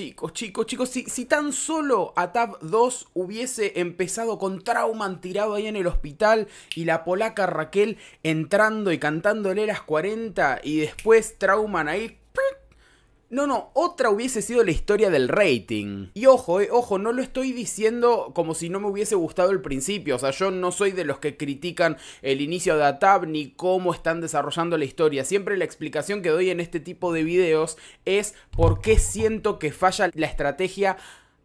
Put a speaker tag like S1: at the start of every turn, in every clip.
S1: Chicos, chicos, chicos, si, tan solo a Tab 2 hubiese empezado con Trauman tirado ahí en el hospital y la polaca Raquel entrando y cantándole las 40 y después Trauman ahí no, no, otra hubiese sido la historia del rating. Y ojo, eh, ojo, no lo estoy diciendo como si no me hubiese gustado el principio. O sea, yo no soy de los que critican el inicio de ATAB ni cómo están desarrollando la historia. Siempre la explicación que doy en este tipo de videos es por qué siento que falla la estrategia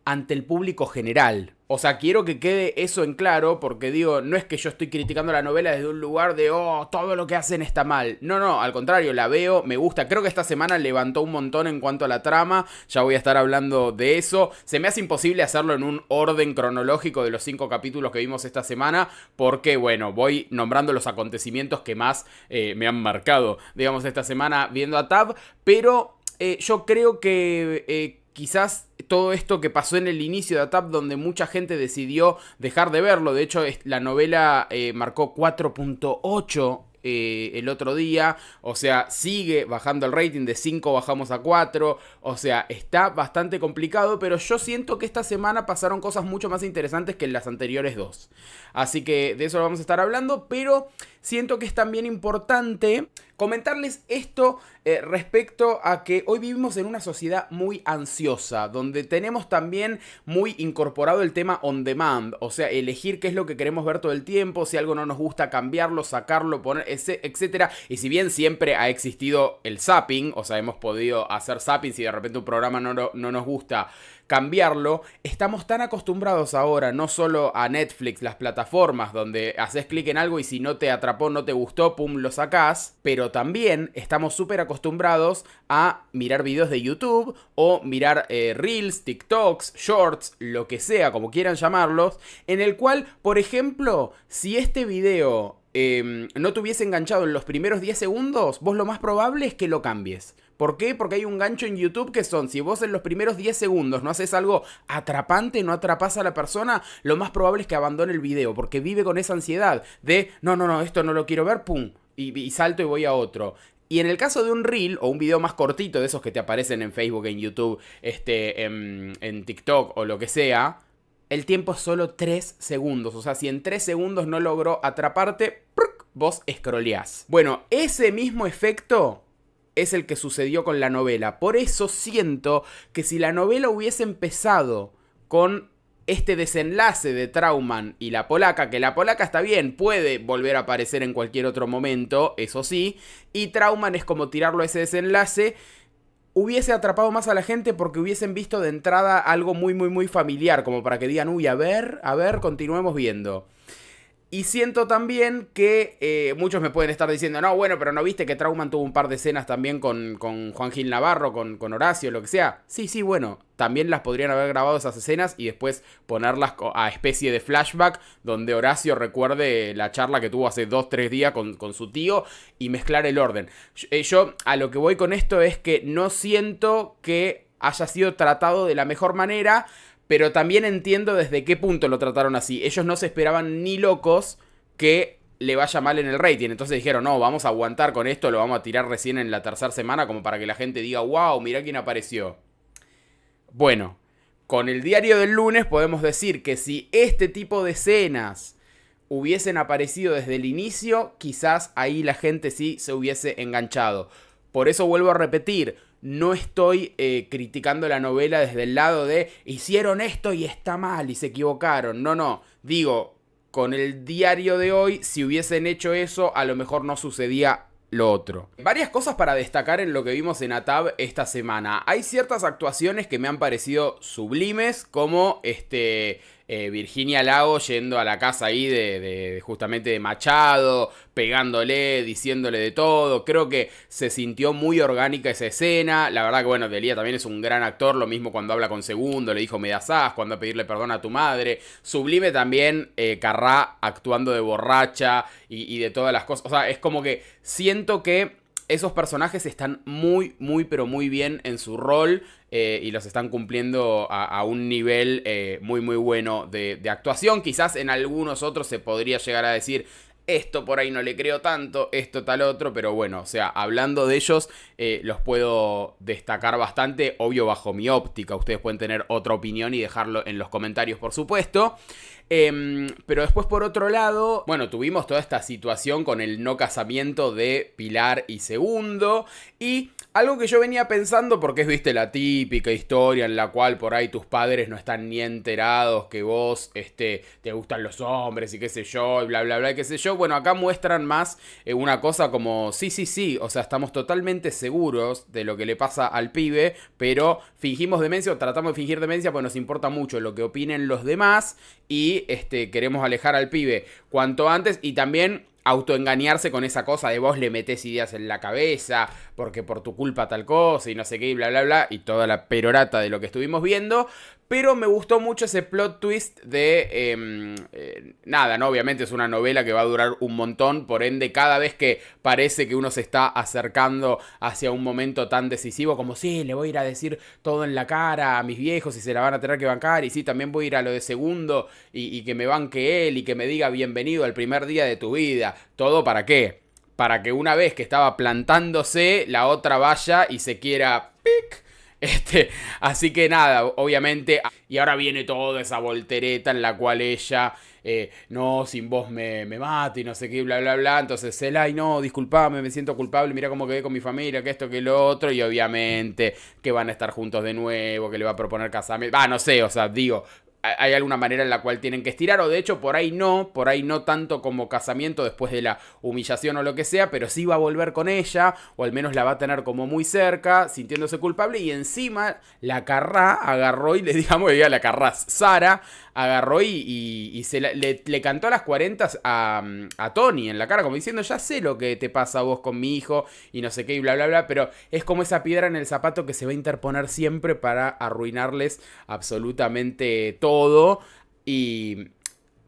S1: ante el público general. O sea, quiero que quede eso en claro, porque digo, no es que yo estoy criticando la novela desde un lugar de, oh, todo lo que hacen está mal. No, no, al contrario, la veo, me gusta. Creo que esta semana levantó un montón en cuanto a la trama, ya voy a estar hablando de eso. Se me hace imposible hacerlo en un orden cronológico de los cinco capítulos que vimos esta semana, porque, bueno, voy nombrando los acontecimientos que más eh, me han marcado, digamos, esta semana viendo a Tab, pero eh, yo creo que eh, quizás todo esto que pasó en el inicio de ATAP, donde mucha gente decidió dejar de verlo. De hecho, la novela eh, marcó 4.8 eh, el otro día. O sea, sigue bajando el rating. De 5 bajamos a 4. O sea, está bastante complicado. Pero yo siento que esta semana pasaron cosas mucho más interesantes que en las anteriores dos. Así que de eso lo vamos a estar hablando. Pero siento que es también importante Comentarles esto eh, respecto a que hoy vivimos en una sociedad muy ansiosa, donde tenemos también muy incorporado el tema on demand, o sea, elegir qué es lo que queremos ver todo el tiempo, si algo no nos gusta cambiarlo, sacarlo, poner, ese, etc. Y si bien siempre ha existido el zapping, o sea, hemos podido hacer zapping si de repente un programa no, no nos gusta cambiarlo, estamos tan acostumbrados ahora, no solo a Netflix, las plataformas donde haces clic en algo y si no te atrapó, no te gustó, pum, lo sacás, pero también estamos súper acostumbrados a mirar videos de YouTube o mirar eh, reels, TikToks, shorts, lo que sea, como quieran llamarlos, en el cual, por ejemplo, si este video em, no te hubiese enganchado en los primeros 10 segundos, vos lo más probable es que lo cambies. ¿Por qué? Porque hay un gancho en YouTube que son, si vos en los primeros 10 segundos no haces algo atrapante, no atrapas a la persona, lo más probable es que abandone el video, porque vive con esa ansiedad de, no, no, no, esto no lo quiero ver, pum, y, salto y voy a otro. Y en el caso de un reel o un video más cortito de esos que te aparecen en Facebook, en YouTube, este, en, TikTok o lo que sea, el tiempo es solo 3 segundos. O sea, si en 3 segundos no logró atraparte, vos escroleás. Bueno, ese mismo efecto es el que sucedió con la novela. Por eso siento que si la novela hubiese empezado con este desenlace de Trauman y la polaca, que la polaca está bien, puede volver a aparecer en cualquier otro momento, eso sí, y Trauman es como tirarlo a ese desenlace, hubiese atrapado más a la gente porque hubiesen visto de entrada algo muy, muy, muy familiar, como para que digan, uy, a ver, a ver, continuemos viendo. Y siento también que eh, muchos me pueden estar diciendo, no, bueno, pero no viste que Trauman tuvo un par de escenas también con, con Juan Gil Navarro, con, con, Horacio, lo que sea. Sí, sí, bueno, también las podrían haber grabado esas escenas y después ponerlas a especie de flashback donde Horacio recuerde la charla que tuvo hace dos, tres días con, su tío y mezclar el orden. Eh, yo a lo que voy con esto es que no siento que haya sido tratado de la mejor manera, pero también entiendo desde qué punto lo trataron así. Ellos no se esperaban ni locos que le vaya mal en el rating. Entonces dijeron, no, vamos a aguantar con esto, lo vamos a tirar recién en la tercera semana como para que la gente diga, wow, mira quién apareció. Bueno, con el diario del lunes podemos decir que si este tipo de escenas hubiesen aparecido desde el inicio, quizás ahí la gente sí se hubiese enganchado. Por eso vuelvo a repetir, no estoy eh, criticando la novela desde el lado de hicieron esto y está mal y se equivocaron. No, no. Digo, con el diario de hoy, si hubiesen hecho eso, a lo mejor no sucedía lo otro. Varias cosas para destacar en lo que vimos en ATAB esta semana. Hay ciertas actuaciones que me han parecido sublimes, como este eh, Virginia Lago yendo a la casa ahí de, justamente de Machado, pegándole, diciéndole de todo. Creo que se sintió muy orgánica esa escena. La verdad que bueno, Delia también es un gran actor, lo mismo cuando habla con Segundo, le dijo me cuando a pedirle perdón a tu madre. Sublime también eh, Carrá actuando de borracha y, y de todas las cosas. O sea, es como que siento que esos personajes están muy, muy, pero muy bien en su rol. Eh, y los están cumpliendo a, un nivel eh, muy muy bueno de, actuación. Quizás en algunos otros se podría llegar a decir esto por ahí no le creo tanto, esto tal otro, pero bueno, o sea, hablando de ellos, eh, los puedo destacar bastante, obvio bajo mi óptica, ustedes pueden tener otra opinión y dejarlo en los comentarios, por supuesto. Em, pero después, por otro lado, bueno, tuvimos toda esta situación con el no casamiento de Pilar y Segundo. Y algo que yo venía pensando, porque es, viste, la típica historia en la cual por ahí tus padres no están ni enterados que vos este, te gustan los hombres y qué sé yo, y bla, bla, bla, qué sé yo bueno, acá muestran más eh, una cosa como, sí, sí, sí, o sea, estamos totalmente seguros de lo que le pasa al pibe, pero fingimos demencia o tratamos de fingir demencia porque nos importa mucho lo que opinen los demás y este, queremos alejar al pibe cuanto antes y también autoengañarse con esa cosa de vos le metes ideas en la cabeza, porque por tu culpa tal cosa y no sé qué, y bla, bla, bla, y toda la perorata de lo que estuvimos viendo. Pero me gustó mucho ese plot twist de... Em, eh, nada, ¿no? Obviamente es una novela que va a durar un montón, por ende cada vez que parece que uno se está acercando hacia un momento tan decisivo como sí, le voy a ir a decir todo en la cara a mis viejos y se la van a tener que bancar y sí, también voy a ir a lo de segundo y, y que me banque él y que me diga bienvenido al primer día de tu vida. ¿Todo para qué? Para que una vez que estaba plantándose, la otra vaya y se quiera... ¡Pic! Este, así que nada, obviamente. Y ahora viene toda esa voltereta en la cual ella, eh, no, sin vos me, me y no sé qué, bla, bla, bla. Entonces él, ay, no, disculpame, me siento culpable, mira cómo quedé con mi familia, que esto, que lo otro. Y obviamente que van a estar juntos de nuevo, que le va a proponer casamiento. Ah, no sé, o sea, digo, hay alguna manera en la cual tienen que estirar, o de hecho por ahí no, por ahí no tanto como casamiento después de la humillación o lo que sea, pero sí va a volver con ella, o al menos la va a tener como muy cerca, sintiéndose culpable, y encima la carrá agarró y le digamos, diga la carrás, Sara agarró y, y, se le, cantó a las 40 a, a Tony en la cara, como diciendo, ya sé lo que te pasa a vos con mi hijo, y no sé qué, y bla, bla, bla, pero es como esa piedra en el zapato que se va a interponer siempre para arruinarles absolutamente todo y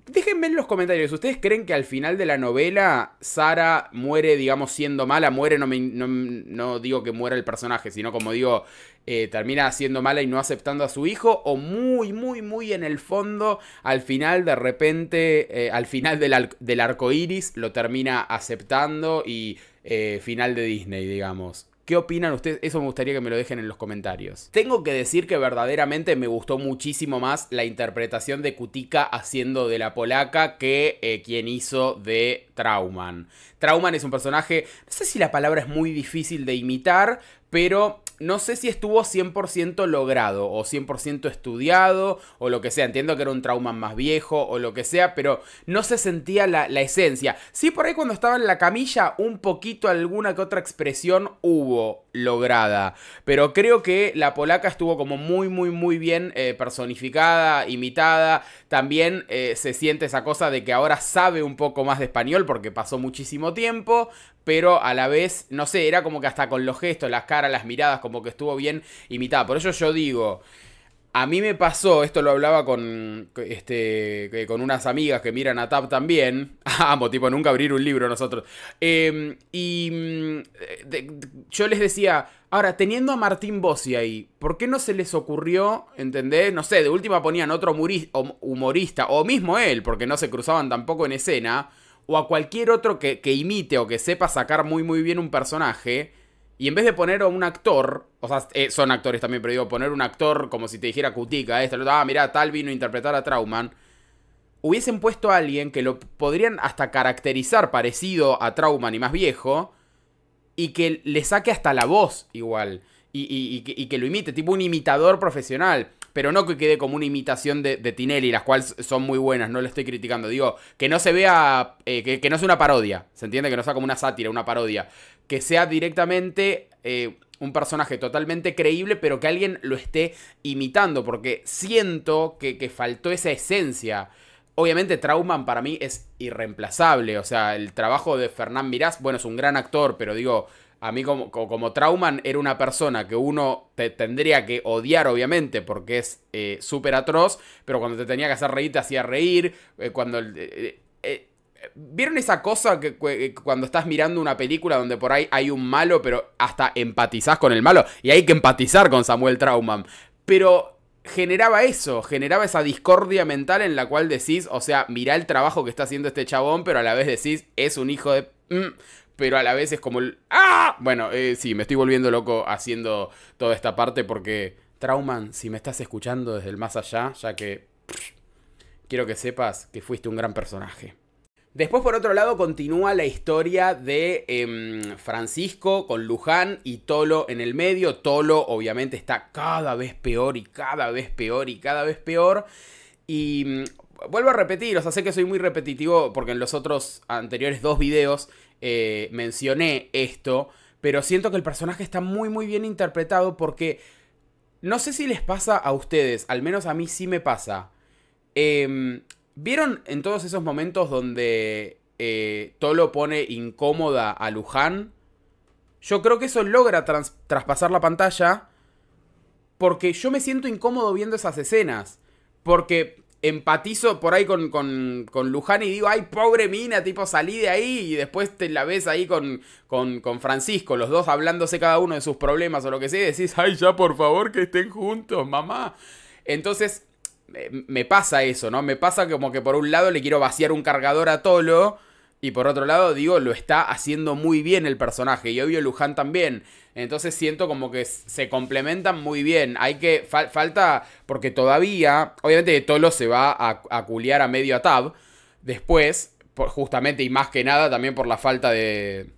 S1: déjenme en los comentarios, ¿ustedes creen que al final de la novela Sara muere, digamos, siendo mala? Muere, no, me, no, digo que muera el personaje, sino como digo, eh, termina siendo mala y no aceptando a su hijo, o muy, muy, muy en el fondo, al final de repente, eh, al final del, arco iris, lo termina aceptando y eh, final de Disney, digamos. ¿Qué opinan ustedes? Eso me gustaría que me lo dejen en los comentarios. Tengo que decir que verdaderamente me gustó muchísimo más la interpretación de Kutika haciendo de la polaca que eh, quien hizo de Trauman. Trauman es un personaje, no sé si la palabra es muy difícil de imitar, pero no sé si estuvo 100% logrado o 100% estudiado o lo que sea. Entiendo que era un trauma más viejo o lo que sea, pero no se sentía la, esencia. Sí, por ahí cuando estaba en la camilla, un poquito alguna que otra expresión hubo lograda. Pero creo que la polaca estuvo como muy, muy, muy bien eh, personificada, imitada. También eh, se siente esa cosa de que ahora sabe un poco más de español porque pasó muchísimo tiempo pero a la vez, no sé, era como que hasta con los gestos, las caras, las miradas, como que estuvo bien imitada. Por eso yo digo, a mí me pasó, esto lo hablaba con, este, con unas amigas que miran a TAP también. Amo, tipo, nunca abrir un libro nosotros. Em, y mm, yo les decía, ahora, teniendo a Martín Bossi ahí, ¿por qué no se les ocurrió, entender No sé, de última ponían otro humorista, o mismo él, porque no se cruzaban tampoco en escena o a cualquier otro que, imite o que sepa sacar muy muy bien un personaje, y en vez de poner a un actor, o sea, eh, son actores también, pero digo, poner un actor como si te dijera Cutica, esto, ah, mira tal vino a interpretar a Trauman, hubiesen puesto a alguien que lo podrían hasta caracterizar parecido a Trauman y más viejo, y que le saque hasta la voz igual, y, que, y que lo imite, tipo un imitador profesional pero no que quede como una imitación de, Tinelli, las cuales son muy buenas, no le estoy criticando. Digo, que no se vea, eh, que, no sea una parodia, ¿se entiende? Que no sea como una sátira, una parodia. Que sea directamente eh, un personaje totalmente creíble, pero que alguien lo esté imitando, porque siento que, que faltó esa esencia. Obviamente Trauman para mí es irreemplazable, o sea, el trabajo de Fernán Mirás, bueno, es un gran actor, pero digo, a mí como, como, Trauman era una persona que uno te tendría que odiar, obviamente, porque es eh, súper atroz, pero cuando te tenía que hacer reír, te hacía reír. Eh, cuando. Eh, ¿Vieron esa cosa que, cuando estás mirando una película donde por ahí hay un malo, pero hasta empatizás con el malo? Y hay que empatizar con Samuel Trauman. Pero generaba eso, generaba esa discordia mental en la cual decís, o sea, mirá el trabajo que está haciendo este chabón, pero a la vez decís, es un hijo de... Mm, pero a la vez es como el... ¡Ah! Bueno, eh, sí, me estoy volviendo loco haciendo toda esta parte porque, Trauman, si me estás escuchando desde el más allá, ya que... quiero que sepas que fuiste un gran personaje. Después, por otro lado, continúa la historia de em, Francisco con Luján y Tolo en el medio. Tolo, obviamente, está cada vez peor y cada vez peor y cada vez peor. Y mm, vuelvo a repetir, o sea, sé que soy muy repetitivo porque en los otros anteriores dos videos eh, mencioné esto, pero siento que el personaje está muy muy bien interpretado porque no sé si les pasa a ustedes, al menos a mí sí me pasa. Em, ¿Vieron en todos esos momentos donde eh, Tolo pone incómoda a Luján? Yo creo que eso logra traspasar la pantalla porque yo me siento incómodo viendo esas escenas. Porque empatizo por ahí con, con, con, Luján y digo, ay, pobre mina, tipo, salí de ahí y después te la ves ahí con, con, con, Francisco, los dos hablándose cada uno de sus problemas o lo que sea, y decís, ay, ya por favor que estén juntos, mamá. Entonces, eh, me pasa eso, ¿no? Me pasa como que por un lado le quiero vaciar un cargador a Tolo y por otro lado, digo, lo está haciendo muy bien el personaje. Y obvio Luján también. Entonces siento como que se complementan muy bien. Hay que. falta. Porque todavía. Obviamente que Tolo se va a, a culiar a medio a Después. justamente y más que nada también por la falta de.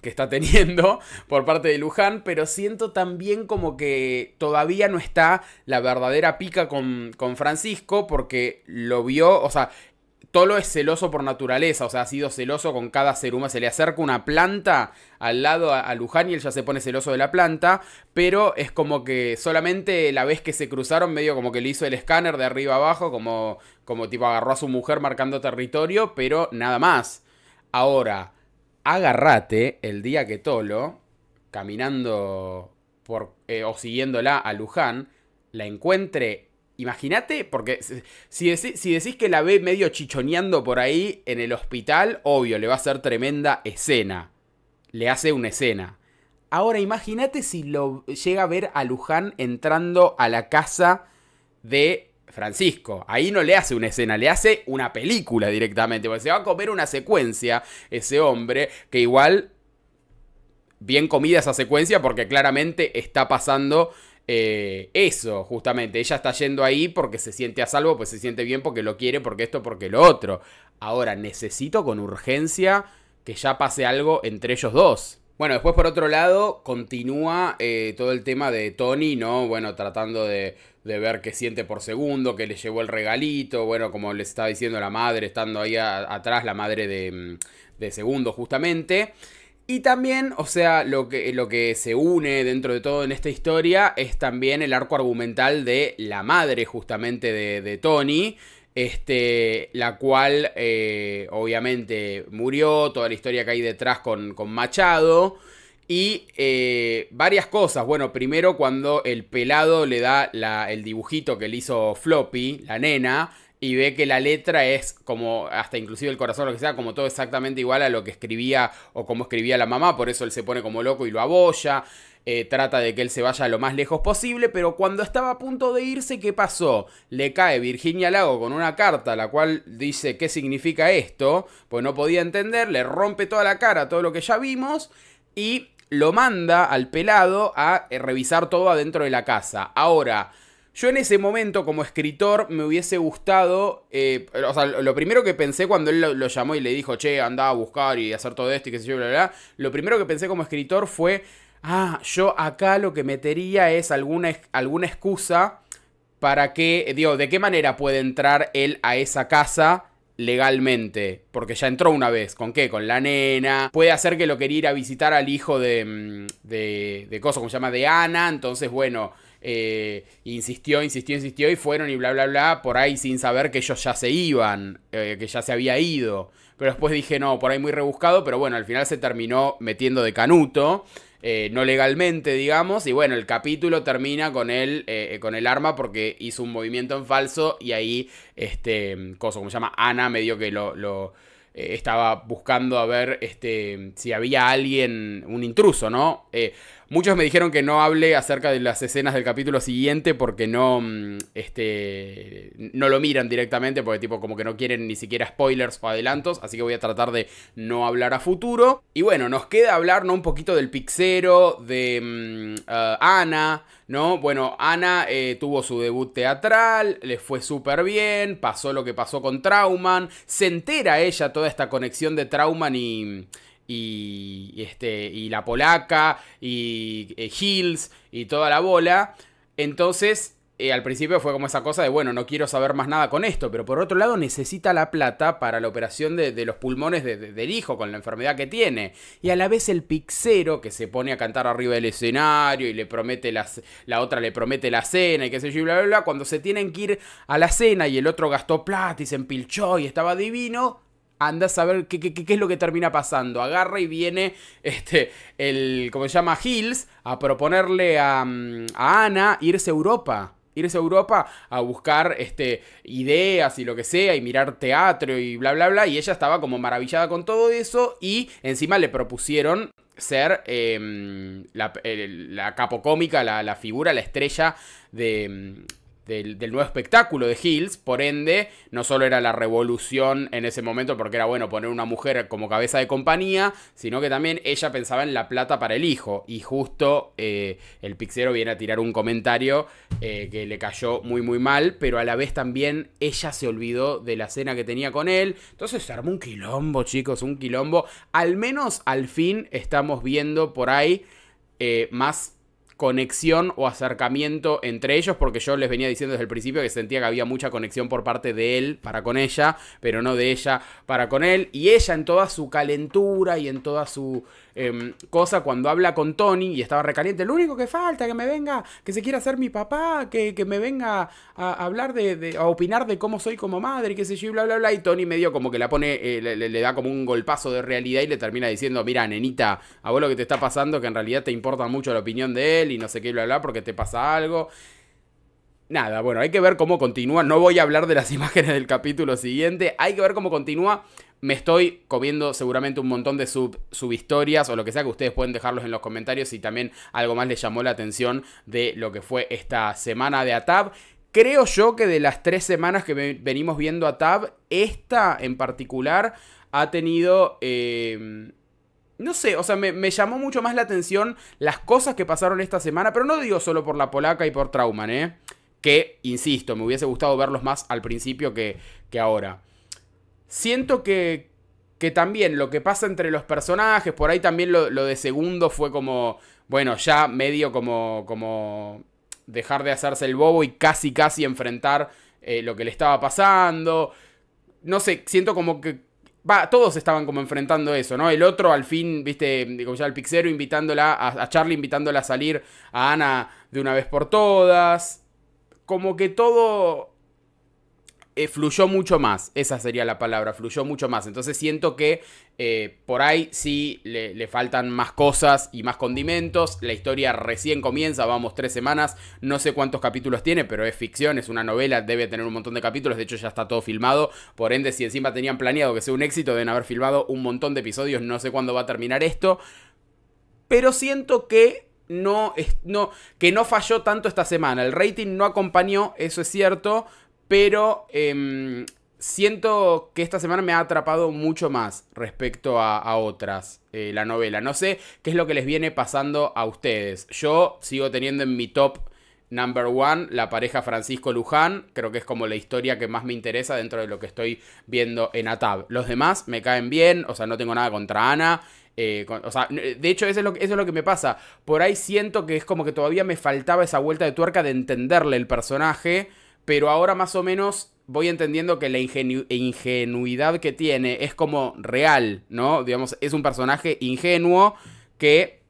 S1: que está teniendo por parte de Luján. Pero siento también como que todavía no está la verdadera pica con, con Francisco. Porque lo vio. O sea, Tolo es celoso por naturaleza, o sea, ha sido celoso con cada ser humano. Se le acerca una planta al lado a, Luján y él ya se pone celoso de la planta, pero es como que solamente la vez que se cruzaron, medio como que le hizo el escáner de arriba abajo, como, como tipo agarró a su mujer marcando territorio, pero nada más. Ahora, agárrate el día que Tolo, caminando por, eh, o siguiéndola a Luján, la encuentre Imagínate, porque si decís, que la ve medio chichoneando por ahí en el hospital, obvio, le va a hacer tremenda escena. Le hace una escena. Ahora imagínate si lo llega a ver a Luján entrando a la casa de Francisco. Ahí no le hace una escena, le hace una película directamente. Porque se va a comer una secuencia ese hombre que igual... Bien comida esa secuencia porque claramente está pasando eh, eso, justamente. Ella está yendo ahí porque se siente a salvo, pues se siente bien porque lo quiere, porque esto, porque lo otro. Ahora, necesito con urgencia que ya pase algo entre ellos dos. Bueno, después por otro lado, continúa eh, todo el tema de Tony, ¿no? Bueno, tratando de, ver qué siente por segundo, que le llevó el regalito, bueno, como le estaba diciendo la madre, estando ahí atrás, la madre de, mm, de segundo justamente. Y también, o sea, lo que, lo que se une dentro de todo en esta historia es también el arco argumental de la madre justamente de, Tony, este, la cual eh, obviamente murió, toda la historia que hay detrás con, Machado. Y eh, varias cosas. Bueno, primero cuando el pelado le da el dibujito que le hizo Floppy, la nena, y ve que la letra es como, hasta inclusive el corazón, lo que sea, como todo exactamente igual a lo que escribía o como escribía la mamá, por eso él se pone como loco y lo aboya, eh, trata de que él se vaya lo más lejos posible, pero cuando estaba a punto de irse, ¿qué pasó? Le cae Virginia Lago con una carta, la cual dice qué significa esto, pues no podía entender, le rompe toda la cara, todo lo que ya vimos, y lo manda al pelado a eh, revisar todo adentro de la casa. Ahora, yo en ese momento, como escritor, me hubiese gustado. Eh, o sea, lo primero que pensé cuando él lo, llamó y le dijo, che, anda a buscar y hacer todo esto y qué sé yo, bla, bla, Lo primero que pensé como escritor fue. Ah, yo acá lo que metería es alguna, alguna excusa para que. Digo, ¿de qué manera puede entrar él a esa casa? legalmente, porque ya entró una vez, ¿con qué? Con la nena, puede hacer que lo quería ir a visitar al hijo de, mm, de, de cosa, como se llama, de Ana, entonces bueno, eh, insistió, insistió, insistió y fueron y bla, bla, bla, por ahí sin saber que ellos ya se iban, eh, que ya se había ido. Pero después dije, no, por ahí muy rebuscado, pero bueno, al final se terminó metiendo de canuto. Eh, no legalmente, digamos, y bueno, el capítulo termina con él, con el arma, porque hizo un movimiento en falso, y ahí, este, cosa como se llama, Ana medio que lo eh, estaba buscando a ver este, si había alguien, un intruso, ¿no? Eh, muchos me dijeron que no hable acerca de las escenas del capítulo siguiente porque no, mm, este, no lo miran directamente, porque tipo como que no quieren ni siquiera spoilers o adelantos, así que voy a tratar de no hablar a futuro. Y bueno, nos queda hablar ¿no? un poquito del pixero, de mm, eh, Ana ¿no? Bueno, Ana eh, tuvo su debut teatral, le fue súper bien, pasó lo que pasó con Trauman, se entera ella toda esta conexión de Trauman y... Y, este, y la polaca, y eh, Hills, y toda la bola. Entonces eh, al principio fue como esa cosa de, bueno, no quiero saber más nada con esto, pero por otro lado necesita la plata para la operación de, los pulmones del hijo con la enfermedad que tiene. Y a la vez el pixero que se pone a cantar arriba del escenario y le promete las, la otra le promete la cena y qué sé yo, y bla, bla, bla, cuando se tienen que ir a la cena y el otro gastó plata y se empilchó y estaba divino, anda a saber qué, es lo que termina pasando. Agarra y viene este, el, ¿cómo se llama? Hills, a proponerle a, mm, a Ana irse a Europa irse a Europa a buscar este, ideas y lo que sea, y mirar teatro y bla, bla, bla. Y ella estaba como maravillada con todo eso y encima le propusieron ser em, la, capo cómica la, figura, la estrella de, em, del, nuevo espectáculo de Hills, por ende, no solo era la revolución en ese momento porque era bueno poner una mujer como cabeza de compañía, sino que también ella pensaba en la plata para el hijo. Y justo eh, el pixero viene a tirar un comentario eh, que le cayó muy muy mal, pero a la vez también ella se olvidó de la cena que tenía con él. Entonces se armó un quilombo, chicos, un quilombo. Al menos al fin estamos viendo por ahí eh, más conexión o acercamiento entre ellos, porque yo les venía diciendo desde el principio que sentía que había mucha conexión por parte de él para con ella, pero no de ella para con él, y ella en toda su calentura y en toda su em, cosa cuando habla con Tony y estaba recaliente, lo único que falta, que me venga, que se quiera ser mi papá, que, me venga a, hablar de, a opinar de cómo soy como madre, que sé yo, y bla, bla, bla, y Tony medio como que la pone, eh, le, le da como un golpazo de realidad y le termina diciendo, mira, nenita, a vos lo que te está pasando, que en realidad te importa mucho la opinión de él, y no sé qué, bla, bla, porque te pasa algo. Nada, bueno, hay que ver cómo continúa. No voy a hablar de las imágenes del capítulo siguiente. Hay que ver cómo continúa. Me estoy comiendo seguramente un montón de sub, subhistorias o lo que sea que ustedes pueden dejarlos en los comentarios y también algo más les llamó la atención de lo que fue esta semana de ATAB. Creo yo que de las tres semanas que venimos viendo a Tab, esta en particular ha tenido eh, no sé, o sea, me, llamó mucho más la atención las cosas que pasaron esta semana, pero no digo solo por la polaca y por Trauman, ¿eh? Que, insisto, me hubiese gustado verlos más al principio que, ahora. Siento que, también lo que pasa entre los personajes, por ahí también lo, de segundo fue como, bueno, ya medio como, como dejar de hacerse el bobo y casi, casi enfrentar eh, lo que le estaba pasando. No sé, siento como que Va, todos estaban como enfrentando eso, ¿no? El otro al fin, viste, digo ya el pixero invitándola, a, a Charlie invitándola a salir a Ana de una vez por todas. Como que todo eh, fluyó mucho más, esa sería la palabra, fluyó mucho más. Entonces siento que eh, por ahí sí le, faltan más cosas y más condimentos. La historia recién comienza, vamos tres semanas, no sé cuántos capítulos tiene, pero es ficción, es una novela, debe tener un montón de capítulos, de hecho ya está todo filmado. Por ende, si encima tenían planeado que sea un éxito, deben haber filmado un montón de episodios, no sé cuándo va a terminar esto. Pero siento que no, no, que no falló tanto esta semana. El rating no acompañó, eso es cierto, pero em, siento que esta semana me ha atrapado mucho más respecto a, otras eh, la novela. No sé qué es lo que les viene pasando a ustedes. Yo sigo teniendo en mi top number one la pareja Francisco Luján. Creo que es como la historia que más me interesa dentro de lo que estoy viendo en ATAB. Los demás me caen bien, o sea, no tengo nada contra Ana. Eh, o sea, de hecho, es, lo que, eso es lo que me pasa. Por ahí siento que es como que todavía me faltaba esa vuelta de tuerca de entenderle el personaje pero ahora más o menos voy entendiendo que la ingenuidad que tiene es como real, ¿no? Digamos, es un personaje ingenuo que,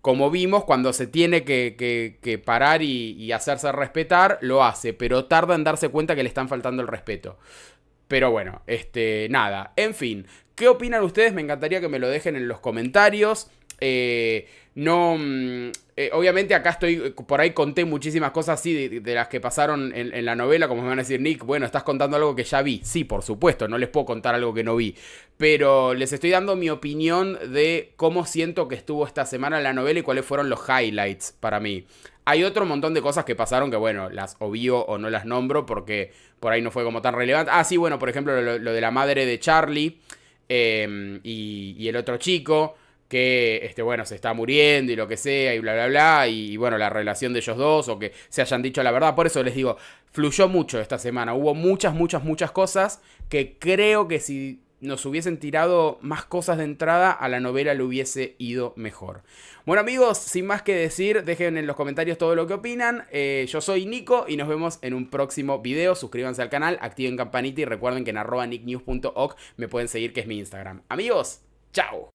S1: como vimos, cuando se tiene que, parar y, y, hacerse respetar, lo hace, pero tarda en darse cuenta que le están faltando el respeto. Pero bueno, este, nada, en fin, ¿qué opinan ustedes? Me encantaría que me lo dejen en los comentarios. Eh, no, mm, eh, obviamente acá estoy, eh, por ahí conté muchísimas cosas así de, las que pasaron en, la novela, como me van a decir, Nick, bueno, estás contando algo que ya vi. Sí, por supuesto, no les puedo contar algo que no vi. Pero les estoy dando mi opinión de cómo siento que estuvo esta semana la novela y cuáles fueron los highlights para mí. Hay otro montón de cosas que pasaron que, bueno, las obvio o no las nombro porque por ahí no fue como tan relevante. Ah, sí, bueno, por ejemplo, lo, de la madre de Charlie y el otro chico que este, bueno, se está muriendo y lo que sea, y bla, bla, bla, y, bueno, la relación de ellos dos, o que se hayan dicho la verdad. Por eso les digo, fluyó mucho esta semana. Hubo muchas, muchas, muchas cosas que creo que si nos hubiesen tirado más cosas de entrada, a la novela le hubiese ido mejor. Bueno amigos, sin más que decir, dejen en los comentarios todo lo que opinan. Eh, yo soy Nico y nos vemos en un próximo video. Suscríbanse al canal, activen campanita y recuerden que en arroba nicknews.org me pueden seguir que es mi Instagram. Amigos, chao.